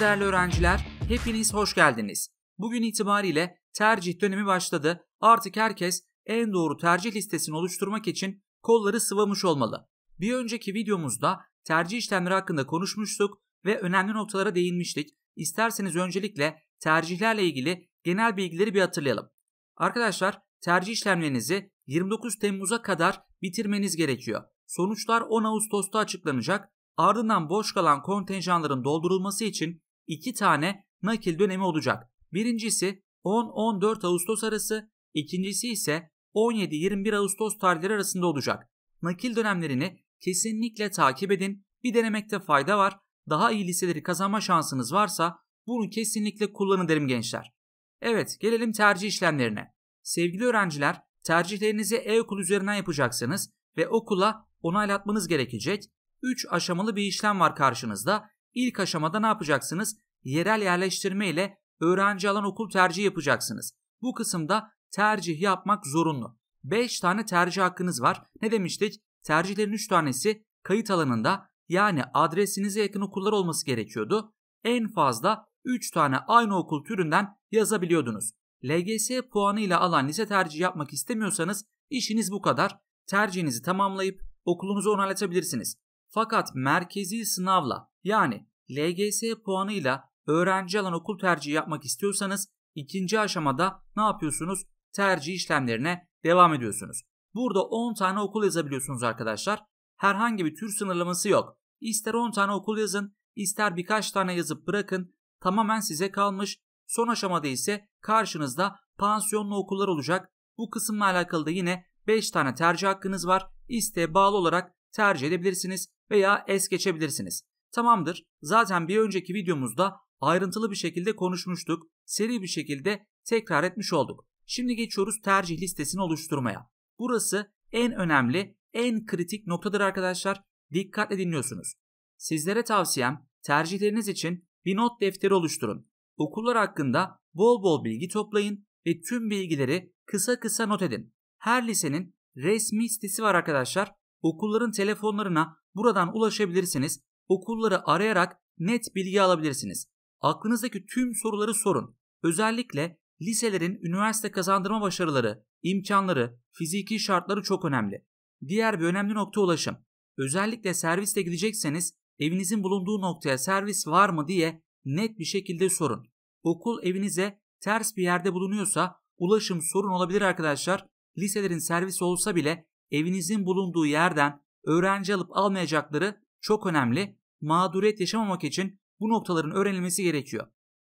değerli öğrenciler, hepiniz hoş geldiniz. Bugün itibariyle tercih dönemi başladı. Artık herkes en doğru tercih listesini oluşturmak için kolları sıvamış olmalı. Bir önceki videomuzda tercih işlemleri hakkında konuşmuştuk ve önemli noktalara değinmiştik. İsterseniz öncelikle tercihlerle ilgili genel bilgileri bir hatırlayalım. Arkadaşlar tercih işlemlerinizi 29 Temmuz'a kadar bitirmeniz gerekiyor. Sonuçlar 10 Ağustos'ta açıklanacak. Ardından boş kalan kontenjanların doldurulması için iki tane nakil dönemi olacak. Birincisi 10-14 Ağustos arası, ikincisi ise 17-21 Ağustos tarihleri arasında olacak. Nakil dönemlerini kesinlikle takip edin. Bir denemekte fayda var. Daha iyi liseleri kazanma şansınız varsa bunu kesinlikle kullanın derim gençler. Evet gelelim tercih işlemlerine. Sevgili öğrenciler tercihlerinizi e-okul üzerinden yapacaksınız ve okula onaylatmanız gerekecek. 3 aşamalı bir işlem var karşınızda. İlk aşamada ne yapacaksınız? Yerel yerleştirme ile öğrenci alan okul tercihi yapacaksınız. Bu kısımda tercih yapmak zorunlu. 5 tane tercih hakkınız var. Ne demiştik? Tercihlerin 3 tanesi kayıt alanında yani adresinize yakın okullar olması gerekiyordu. En fazla 3 tane aynı okul türünden yazabiliyordunuz. LGS puanıyla alan lise tercihi yapmak istemiyorsanız işiniz bu kadar. Tercihinizi tamamlayıp okulunuzu onaylatabilirsiniz. Fakat merkezi sınavla yani LGS puanıyla öğrenci alan okul tercihi yapmak istiyorsanız ikinci aşamada ne yapıyorsunuz? Tercih işlemlerine devam ediyorsunuz. Burada 10 tane okul yazabiliyorsunuz arkadaşlar. Herhangi bir tür sınırlaması yok. İster 10 tane okul yazın, ister birkaç tane yazıp bırakın. Tamamen size kalmış. Son aşamada ise karşınızda pansiyonlu okullar olacak. Bu kısımla alakalı da yine 5 tane tercih hakkınız var. İsteğe bağlı olarak tercih edebilirsiniz veya es geçebilirsiniz. Tamamdır. Zaten bir önceki videomuzda ayrıntılı bir şekilde konuşmuştuk. Seri bir şekilde tekrar etmiş olduk. Şimdi geçiyoruz tercih listesini oluşturmaya. Burası en önemli, en kritik noktadır arkadaşlar. Dikkatle dinliyorsunuz. Sizlere tavsiyem tercihleriniz için bir not defteri oluşturun. Okullar hakkında bol bol bilgi toplayın ve tüm bilgileri kısa kısa not edin. Her lisenin resmi sitesi var arkadaşlar. Okulların telefonlarına Buradan ulaşabilirsiniz. Okulları arayarak net bilgi alabilirsiniz. Aklınızdaki tüm soruları sorun. Özellikle liselerin üniversite kazandırma başarıları, imkanları, fiziki şartları çok önemli. Diğer bir önemli nokta ulaşım. Özellikle serviste gidecekseniz evinizin bulunduğu noktaya servis var mı diye net bir şekilde sorun. Okul evinize ters bir yerde bulunuyorsa ulaşım sorun olabilir arkadaşlar. Liselerin servisi olsa bile evinizin bulunduğu yerden öğrenci alıp almayacakları çok önemli. Mağduriyet yaşamamak için bu noktaların öğrenilmesi gerekiyor.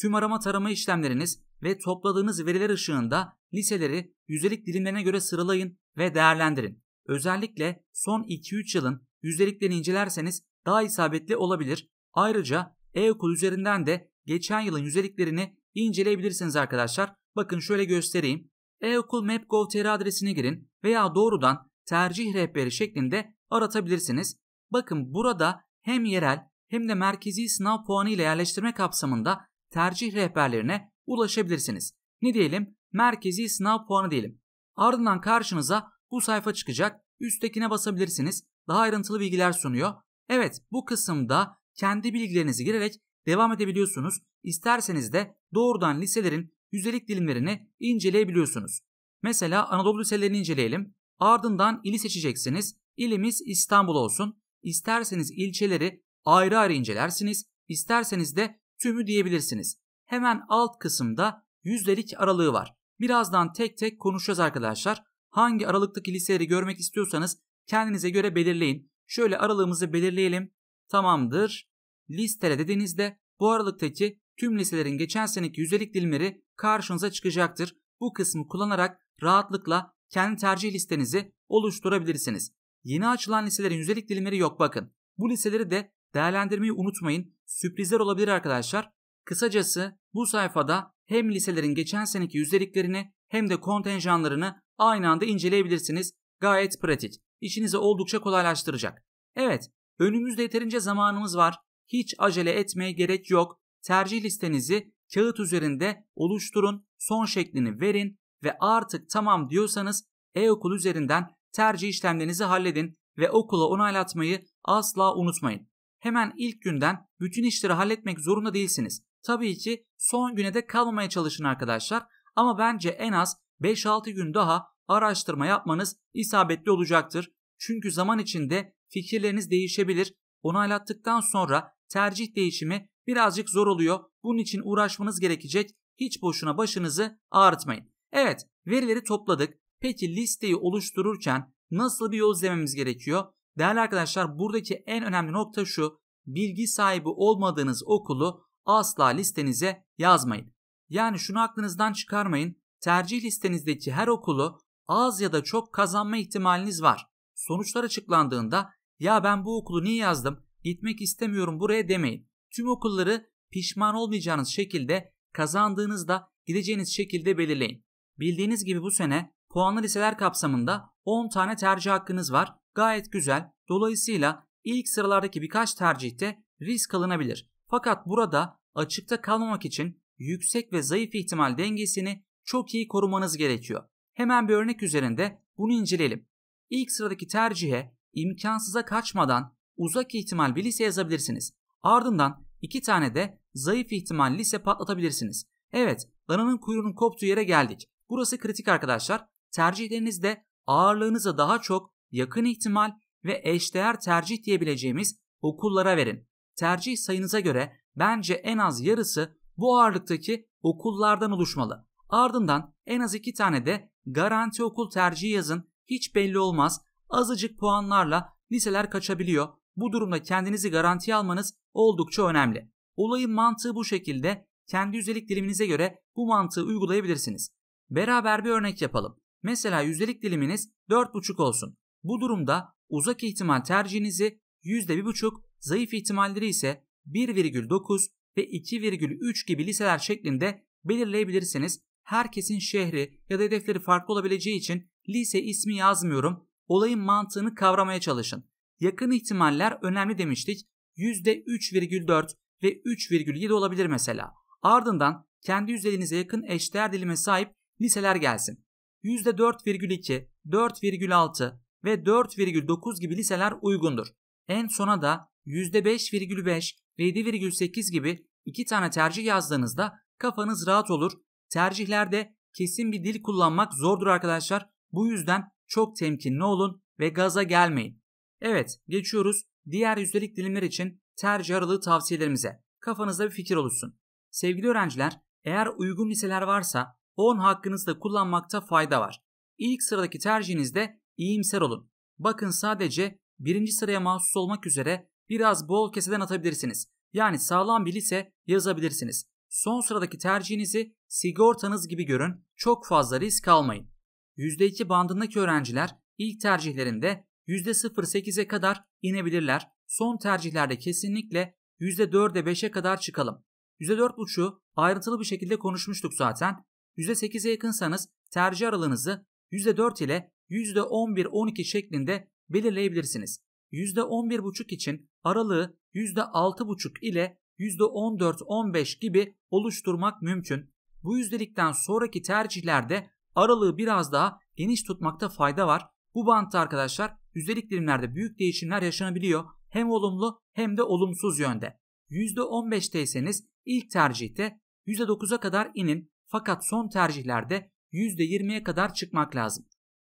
Tüm arama tarama işlemleriniz ve topladığınız veriler ışığında liseleri yüzdelik dilimlerine göre sıralayın ve değerlendirin. Özellikle son 2-3 yılın yüzdeliklerini incelerseniz daha isabetli olabilir. Ayrıca e-okul üzerinden de geçen yılın yüzdeliklerini inceleyebilirsiniz arkadaşlar. Bakın şöyle göstereyim. E-okul map.gov.tr adresine girin veya doğrudan tercih rehberi şeklinde aratabilirsiniz. Bakın burada hem yerel hem de merkezi sınav puanı ile yerleştirme kapsamında tercih rehberlerine ulaşabilirsiniz. Ne diyelim? Merkezi sınav puanı diyelim. Ardından karşınıza bu sayfa çıkacak. Üsttekine basabilirsiniz. Daha ayrıntılı bilgiler sunuyor. Evet bu kısımda kendi bilgilerinizi girerek devam edebiliyorsunuz. İsterseniz de doğrudan liselerin yüzdelik dilimlerini inceleyebiliyorsunuz. Mesela Anadolu liselerini inceleyelim. Ardından ili seçeceksiniz. İlimiz İstanbul olsun. isterseniz ilçeleri ayrı ayrı incelersiniz, isterseniz de tümü diyebilirsiniz. Hemen alt kısımda yüzdelik aralığı var. Birazdan tek tek konuşacağız arkadaşlar. Hangi aralıktaki liseleri görmek istiyorsanız kendinize göre belirleyin. Şöyle aralığımızı belirleyelim. Tamamdır. Listele dediğinizde bu aralıktaki tüm liselerin geçen seneki yüzdelik dilimleri karşınıza çıkacaktır. Bu kısmı kullanarak rahatlıkla kendi tercih listenizi oluşturabilirsiniz. Yeni açılan liselerin yüzdelik dilimleri yok bakın. Bu liseleri de değerlendirmeyi unutmayın. Sürprizler olabilir arkadaşlar. Kısacası bu sayfada hem liselerin geçen seneki yüzdeliklerini hem de kontenjanlarını aynı anda inceleyebilirsiniz. Gayet pratik. İşinizi oldukça kolaylaştıracak. Evet, önümüzde yeterince zamanımız var. Hiç acele etmeye gerek yok. Tercih listenizi kağıt üzerinde oluşturun, son şeklini verin ve artık tamam diyorsanız e-okul üzerinden tercih işlemlerinizi halledin ve okula onaylatmayı asla unutmayın. Hemen ilk günden bütün işleri halletmek zorunda değilsiniz. Tabii ki son güne de kalmamaya çalışın arkadaşlar ama bence en az 5-6 gün daha araştırma yapmanız isabetli olacaktır. Çünkü zaman içinde fikirleriniz değişebilir. Onaylattıktan sonra tercih değişimi birazcık zor oluyor. Bunun için uğraşmanız gerekecek. Hiç boşuna başınızı ağrıtmayın. Evet, verileri topladık. Peki listeyi oluştururken nasıl bir yol izlememiz gerekiyor? Değerli arkadaşlar buradaki en önemli nokta şu. Bilgi sahibi olmadığınız okulu asla listenize yazmayın. Yani şunu aklınızdan çıkarmayın. Tercih listenizdeki her okulu az ya da çok kazanma ihtimaliniz var. Sonuçlar açıklandığında ya ben bu okulu niye yazdım? Gitmek istemiyorum buraya demeyin. Tüm okulları pişman olmayacağınız şekilde kazandığınızda gideceğiniz şekilde belirleyin. Bildiğiniz gibi bu sene Puanlı liseler kapsamında 10 tane tercih hakkınız var. Gayet güzel. Dolayısıyla ilk sıralardaki birkaç tercihte risk alınabilir. Fakat burada açıkta kalmamak için yüksek ve zayıf ihtimal dengesini çok iyi korumanız gerekiyor. Hemen bir örnek üzerinde bunu inceleyelim. İlk sıradaki tercihe imkansıza kaçmadan uzak ihtimal bir lise yazabilirsiniz. Ardından iki tane de zayıf ihtimal lise patlatabilirsiniz. Evet, dananın kuyruğunun koptuğu yere geldik. Burası kritik arkadaşlar tercihlerinizde ağırlığınıza daha çok yakın ihtimal ve eşdeğer tercih diyebileceğimiz okullara verin. Tercih sayınıza göre bence en az yarısı bu ağırlıktaki okullardan oluşmalı. Ardından en az iki tane de garanti okul tercihi yazın. Hiç belli olmaz. Azıcık puanlarla liseler kaçabiliyor. Bu durumda kendinizi garantiye almanız oldukça önemli. Olayın mantığı bu şekilde. Kendi yüzdelik diliminize göre bu mantığı uygulayabilirsiniz. Beraber bir örnek yapalım. Mesela yüzdelik diliminiz 4,5 olsun. Bu durumda uzak ihtimal tercihinizi %1,5, zayıf ihtimalleri ise 1,9 ve 2,3 gibi liseler şeklinde belirleyebilirsiniz. Herkesin şehri ya da hedefleri farklı olabileceği için lise ismi yazmıyorum. Olayın mantığını kavramaya çalışın. Yakın ihtimaller önemli demiştik. %3,4 ve 3,7 olabilir mesela. Ardından kendi yüzdeliğinize yakın eşdeğer dilime sahip liseler gelsin. %4,2, 4,6 ve 4,9 gibi liseler uygundur. En sona da %5,5 ve 7,8 gibi iki tane tercih yazdığınızda kafanız rahat olur. Tercihlerde kesin bir dil kullanmak zordur arkadaşlar. Bu yüzden çok temkinli olun ve gaza gelmeyin. Evet geçiyoruz diğer yüzdelik dilimler için tercih aralığı tavsiyelerimize. Kafanızda bir fikir oluşsun. Sevgili öğrenciler eğer uygun liseler varsa 10 hakkınızda kullanmakta fayda var. İlk sıradaki tercihinizde iyimser olun. Bakın sadece birinci sıraya mahsus olmak üzere biraz bol keseden atabilirsiniz. Yani sağlam bir lise yazabilirsiniz. Son sıradaki tercihinizi sigortanız gibi görün, çok fazla risk almayın. %2 bandındaki öğrenciler ilk tercihlerinde %0.8'e kadar inebilirler. Son tercihlerde kesinlikle %4'e 5'e kadar çıkalım. %4.5'u ayrıntılı bir şekilde konuşmuştuk zaten. %8'e yakınsanız tercih aralığınızı %4 ile %11-12 şeklinde belirleyebilirsiniz. %11,5 için aralığı %6,5 ile %14-15 gibi oluşturmak mümkün. Bu yüzdelikten sonraki tercihlerde aralığı biraz daha geniş tutmakta fayda var. Bu bantta arkadaşlar yüzdelik dilimlerde büyük değişimler yaşanabiliyor. Hem olumlu hem de olumsuz yönde. %15'teyseniz ilk tercihte %9'a kadar inin. Fakat son tercihlerde %20'ye kadar çıkmak lazım.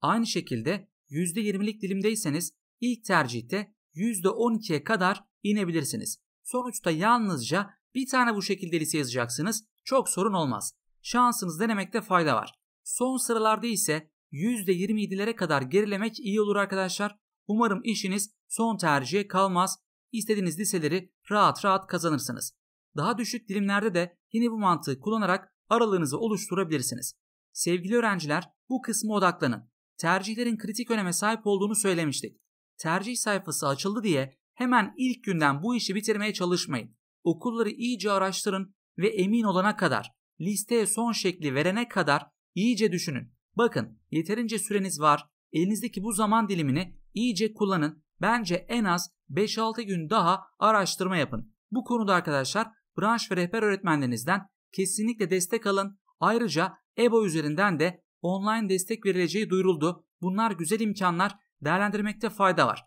Aynı şekilde %20'lik dilimdeyseniz ilk tercihte %12'ye kadar inebilirsiniz. Sonuçta yalnızca bir tane bu şekilde lise yazacaksınız. Çok sorun olmaz. Şansınız denemekte fayda var. Son sıralarda ise %27'lere kadar gerilemek iyi olur arkadaşlar. Umarım işiniz son tercihe kalmaz. İstediğiniz liseleri rahat rahat kazanırsınız. Daha düşük dilimlerde de yine bu mantığı kullanarak aralığınızı oluşturabilirsiniz. Sevgili öğrenciler bu kısmı odaklanın. Tercihlerin kritik öneme sahip olduğunu söylemiştik. Tercih sayfası açıldı diye hemen ilk günden bu işi bitirmeye çalışmayın. Okulları iyice araştırın ve emin olana kadar, listeye son şekli verene kadar iyice düşünün. Bakın yeterince süreniz var. Elinizdeki bu zaman dilimini iyice kullanın. Bence en az 5-6 gün daha araştırma yapın. Bu konuda arkadaşlar branş ve rehber öğretmenlerinizden kesinlikle destek alın. Ayrıca EBO üzerinden de online destek verileceği duyuruldu. Bunlar güzel imkanlar, değerlendirmekte fayda var.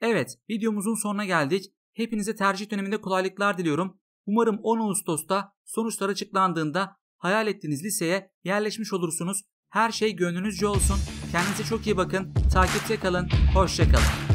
Evet, videomuzun sonuna geldik. Hepinize tercih döneminde kolaylıklar diliyorum. Umarım 10 Ağustos'ta sonuçlar açıklandığında hayal ettiğiniz liseye yerleşmiş olursunuz. Her şey gönlünüzce olsun. Kendinize çok iyi bakın. Takipte kalın. Hoşçakalın.